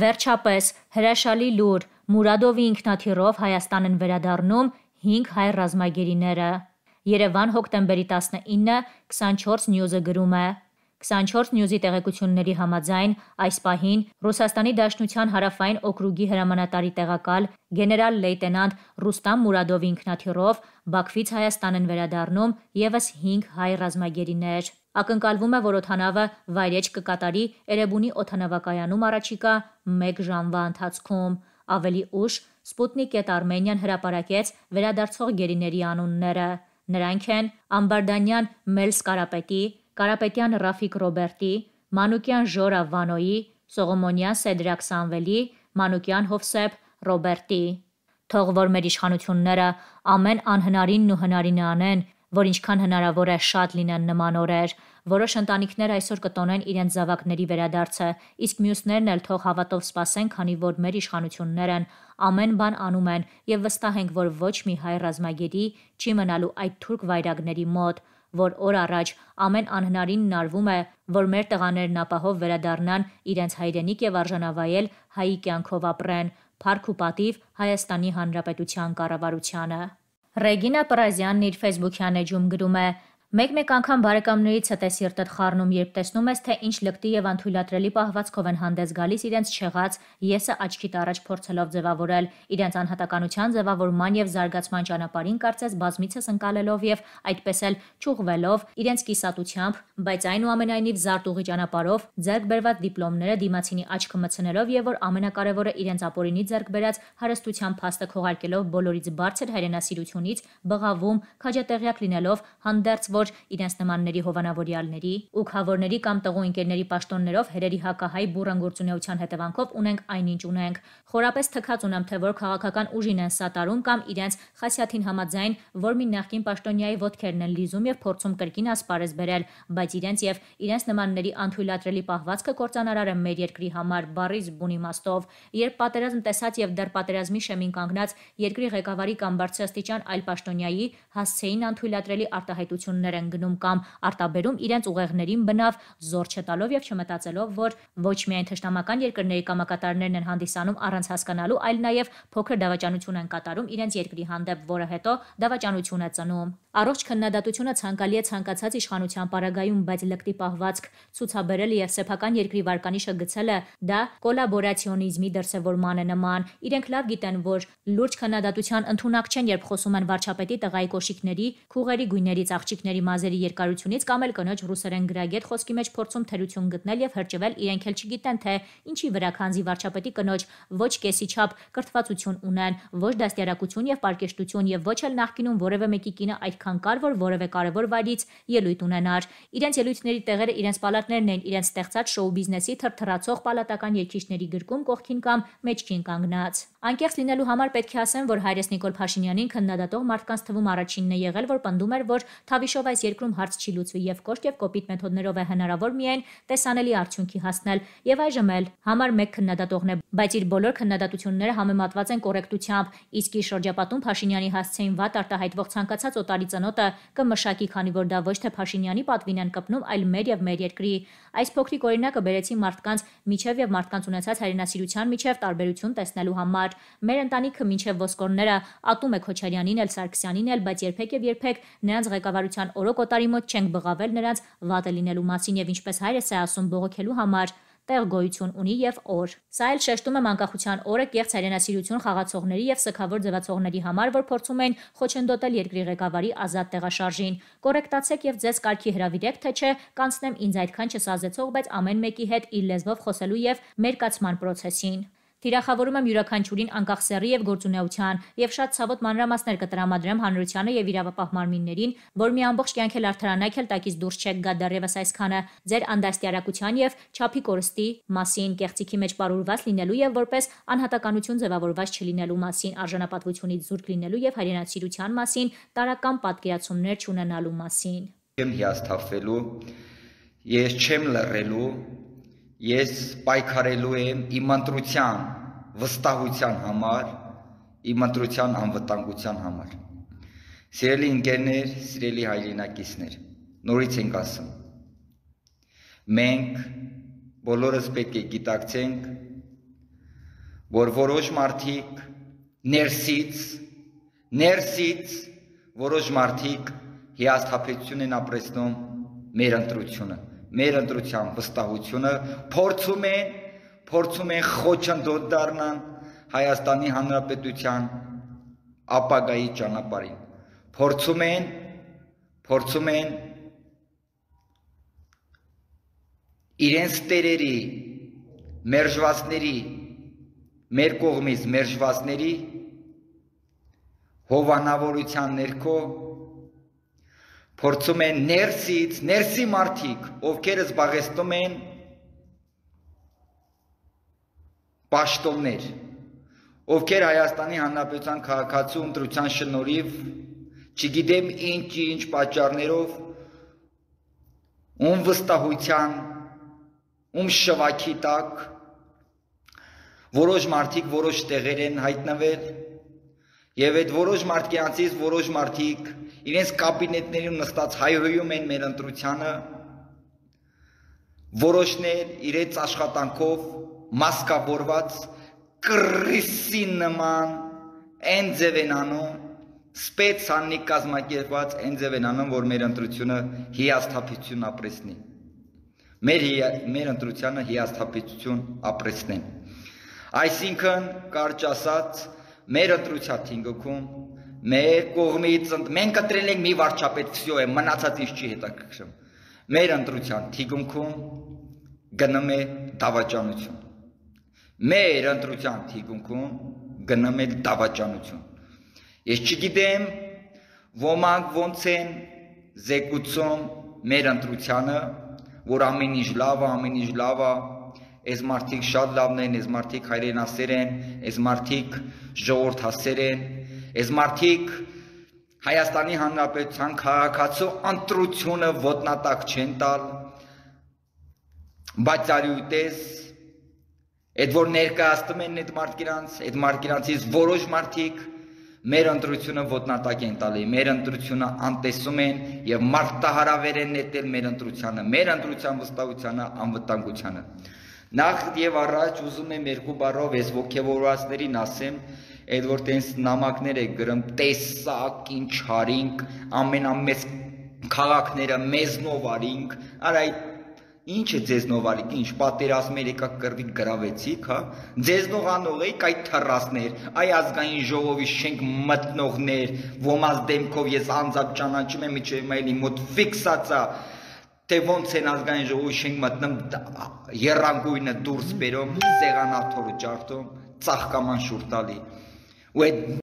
Վերջապես, հրաշալի լուր Մուրադովի ինքնաթիռով Հայաստան են վերադառնում 5 հայ ռազմագերիները։ Երևան հոկտեմբերի 19-ը 24 News-ը գրում է. 24 News-ի տեղեկությունների համաձայն այս պահին Ռուսաստանի Դաշնության հարավային օկրուգի հրամանատարի տեղակալ գեներալ լեյտենանտ Ռուստամ Մուրադովի ինքնաթիռով Բաքվից Հայաստան են վերադառնում եւս 5 հայ ռազմագերիներ։ Ակնկալվում է, որ օդանավը վայրէջք կկատարի Էրեբունի օդանավակայանում առաջիկա մեկ ժամվա ընթացքում: Ավելի ուշ «Սպուտնիկ» էտ-Արմենիան հրապարակեց վերադարձող գերիների անունները: Նրանք են ամբարդանյան Մելս Կարապետի, կարապետյան Ռաֆիկ Ռոբերտի, մանուկյան Ժորա Վանոյի, Սողոմոնյան Սեդրակ Սամվելի, մանուկյան Հովսեփ Ռոբերտի: Թող որ մեր իշխանությունները ամեն անհնարինն ու հնարինը անեն, որ ինչքան հնարավոր է շատ լինեն նման օրեր։ Որոշ ընտանիքներ այսօր կտոնեն իրենց զավակների վերադարձը, իսկ մյուսներն էլ թող հավատով սպասեն, քանի որ մեր իշխանություններ են, ամեն բան անում են եւ վստահ ենք, որ ոչ մի հայ ռազմագետի չի մնալու այդ թուրք վայրագների մոտ, որ օր առաջ ամեն անհնարին նարվում է, որ մեր տղաներն ապահով վերադառնան իրենց հայրենիք եւ արժանավայել հայի կյանքով ապրեն։ Փառք ու պատիվ Հայաստանի Հանրապետության կառավարությանը։ Ռեգինա Պրազյանն իր Facebook-յան էջում գրում է. Մեկ-մեկ անգամ բարեկամներից հետ է սիրտդ խառնում, երբ տեսնում ես, թե ինչ լկտի եւ անթույլատրելի պահվածքով են հանդես գալիս իրենց չեղած «եսը» աչքիդ առաջ փորձելով ձևավորել, իրենց անհատականության ձևավորման եւ զարգացման ճանապարհին կարծես բազմիցս ընկալելով եւ այդպես էլ ճուղվելով իրենց կիսատությամբ, բայց այնուամենայնիվ զարտուղի ճանապարհով ձեռք բերված դիպլոմները դիմացինի աչքը մցնելով եւ որ ամենակարևորը իրենց ապօրինի ձեռք բերած հարստության փաստը քողարկելով բոլորից բարձր հայրենասիրությունից, բղավում, քաջատեղյակ լինելով հանդերձ որ որ իրենց նմանների հովանավորյալների, ուքավորների կամ տղու ընկերների պաշտոններով հերերի հակահայ բուրըն գործունեության հետևանքով ունենք այնինչ ունենք։ Խորապես թքած ունեմ, թե որ քաղաքական ուժին են սատարում կամ իրենց խասյաթին համաձայն, որ մի նախկին պաշտոնյայի ոդքերն են լիզում եւ փորձում կրկին ասպարեզ բերել, բայց իրենց եւ իրենց նմանների անթույլատրելի պահվածքը կործանարար է մեր երկրի համար բարիզ բունի մաստով, երբ պատերազմ տեսած եւ դեռ պատերազմի շեմին կանգնած երկրի ղեկավարի կամ բարձրաստիճան այլ պաշտոնյայի հասցեին անթույլատրելի արտահայտություններ ուղեղներ են գնում կամ արտաբերում իրենց ուղեղներին բնավ զոր չտալով եւ չմտածելով, որ ոչ միայն թշնամական երկրների կամակատարներն են հանդիսանում առանց հասկանալու, այլ նաեւ փոքր դավաճանություն են կատարում իրենց երկրի հանդեպ, որը հետո դավաճանություն է ծնում։ Առողջ քննադատությունը ցանկալի է ցանկացած իշխանության պարագայում, բայց լկտի պահվածք ցուցաբերել եւ սեփական երկրի վարկանիշը գցելը դա կոլաբորացիոնիզմի դրսևորման է նման։ Իրենք լավ գիտեն, որ լուրջ քննադատության ընդունակ չեն, երբ խոսում են վարչապետի տղայի կոշիկների, քուղերի գույներից, աղջիկների մազերի երկարությունից կամ էլ կնոջ ռուսերեն գրագետ խոսքի մեջ փորձում թերություն գտնել եւ հրճվել իրենք էլ չգիտեն թե ինչի վրա քանզի վարչապետի կնոջ ոչ կեսի չափ կրթվածություն ունեն, ոչ դաստիարակություն եւ պարկեշտություն եւ ոչ էլ նախկինում որևէ մեկի կինը այդ այդքան կար, որ որևէ կարևոր վայրից ելույթ ունենար։ Իրենց ելույթների տեղերը իրենց պալատներն են իրենց ստեղծած շոու բիզնեսի թրթրացող պալատական երկիշների գրկում կողքին կամ մեջքին կանգնած։ Անկեղծ լինելու համար պետք է ասեմ, որ հայրս Նիկոլ Փաշինյանին քննադատող մարդկանց թվում առաջինն է եղել, որ պնդում էր, որ Թավիշով այս երկրում հարց չի լուծվի եւ կոշտ եւ կոպիտ մեթոդներով է հնարավոր միայն տեսանելի արդյունքի հասնել եւ այժմ էլ համար 1 քննադատողն է, բայց իր բոլոր քննադատությունները համեմատված են կոռեկտությամբ, իսկ իր շրջապատում Փաշինյանի հասցեին վատ արտահայտվող ցանկացած օտարից ծնոտը կմշակի, քանի որ դա ոչ թե Փաշինյանի պատվին են կպնում, այլ մեր եւ մեր երկրի։ Այս փոքրիկ օրինակը բերեցի մարդկանց միջև եւ մարդկանց ունեցած հայրենասիրության միջև տարբերություն տեսնելու համար։ Մեր ընտանիքը միջև ոսկորները ատում է Քոչարյանին էլ Սարգսյանին էլ, բայց երբեք եւ երբեք նրանց ղեկավարության օրոկոտարի մոտ չենք բղավել նրանց վատը լինելու մասին եւ ինչպես հայրս է ասում բողոքելու համար տեղ գոյություն ունի եւ օր։ Սա էլ շեշտում է մանկախության օրը կեղծ հայրենասիրություն խաղացողների եւ սքավոր ձևացողների համար, որ փորձում են խոչընդոտել երկրի ղեկավարի ազատ տեղաշարժին։ Կորեկտացեք եւ ձեզ կարգի հravirեք, թե չէ կանցնեմ ինձ այդքան չսազեցող, բայց ամեն մեկի հետ իր լեզվով խոսելու եւ մերկացման process-ին։ Թիրախավորում եմ յուրաքանչյուրին անկախ սեռի եւ գործունեության եւ շատ ցավոտ մանրամասներ կտրամադրեմ հանրությանը եւ իրավապահ մարմիններին, որ մի ամբողջ կյանք էլ արդարանայքել տակից դուրս չեք գա դեռևս այսքանը ձեր անդաստիարակության եւ չափի կորստի մասին կեղծիքի մեջ բարուրված լինելու եւ որպես անհատականություն ձևավորված չլինելու մասին, արժանապատվությունից զուրկ լինելու եւ հայրենասիրության մասին, տարական պատկերացումներ չունենալու մասին։ Եմ հիասթափվելու Ես չեմ լռելու, ես պայքարելու եմ իմ ընտրությամբ վստահության համար, իմ ընտրության անվտանգության համար։ Սիրելի ընկերներ, սիրելի հայրենակիցներ, նորից ենք ասում։ Մենք բոլորս պետք է գիտակցենք, որ որոշ մարդիկ ներսից, ներսից որոշ մարդիկ հիասթափություն են ապրեցնում մեր ընտրությունը, մեր ընտրության վստահությունը, փորձում են փորձում են խոչընդոտ դառնան Հայաստանի Հանրապետության ապագայի ճանապարհին։ Փորձում են փորձում են իրենց տերերի մերժվածների մեր կողմից մերժվածների հովանավորության ներքո փորձում են ներսից, ներսի մարդիկ, ովքեր զբաղեցնում են պաշտոններ, ովքեր Հայաստանի Հանրապետության քաղաքացու ընտրության շնորհիվ չգիտեմ ինչ ինչ պատճառներով ում վստահության ում շվաքի տակ որոշ մարդիկ որոշ տեղեր են հայտնվել եւ այդ որոշ մարդկանցից որոշ մարդիկ իրենց կաբինետներում նստած հայհոյում են մեր ընտրությանը որոշներ իրենց աշխատանքով մասկավորված կրիսի նման այն ձև են անում, սպեցաննիկ կազմակերպված այն ձև են անում, որ մեր ընտրությունը հիասթափություն ապրեսնի։ Մեր մեր ընտրությանը հիասթափություն ապրեսնեն։ Այսինքն, կարճ ասած, մեր ընտրությաթինգքում մեր կողմից մենք ընտրել ենք մի վարչապետ, всё է, մնացած ինչ չի հետաքրքրում։ Մեր ընտրության թիգունքում գնում է դավաճանություն մեր ընտրության թիկունքում գնում է դավաճանություն։ Ես չգիտեմ ոմանք ոնց են զեկուցում մեր ընտրությանը, որ ամեն ինչ լավ է, ամեն ինչ լավ է, այս մարդիկ շատ լավն են, այս մարդիկ հայրենասեր են, այս մարդիկ ժողովրդասեր են, այս մարդիկ Հայաստանի Հանրապետության քաղաքացու ընտրությունը ոտնատակ չեն տալ, բայց արյուտես Այդ որ ներկայացնում են այդ մարդկանց, այդ մարդկանցից որոշ մարդիկ մեր ընտրությունը ոտնատակ են տալի, մեր ընտրությունը անտեսում են եւ մարտահարավեր են նետել մեր ընտրությանը, մեր ընտրության վստահությանը, անվտանգությանը։ Նախ եւ առաջ ուզում եմ երկու բառով այս ողջավորվածներին ասեմ, այդ որ տենց նամակներ է գրում, տեսակ ինչ արինք, ամենամեծ քաղաքները մեզնով արինք, արա այդ ինչ է ձեզնով ալիք, ինչ պատերազմեր եկաք կրվի գրավեցիք, հա? Ձեզնով անող եք այդ թռասներ, այ ազգային ժողովի շենք մտնողներ, ոմաս դեմքով ես անձամբ ճանաչում եմ իջե մայլի մոտ ֆիքսացա, թե ոնց են ազգային ժողովի շենք մտնում, երանգույնը դուրս բերում, սեղանաթորը ճարտում, ծաղկաման շուրտալի։ Ու այդ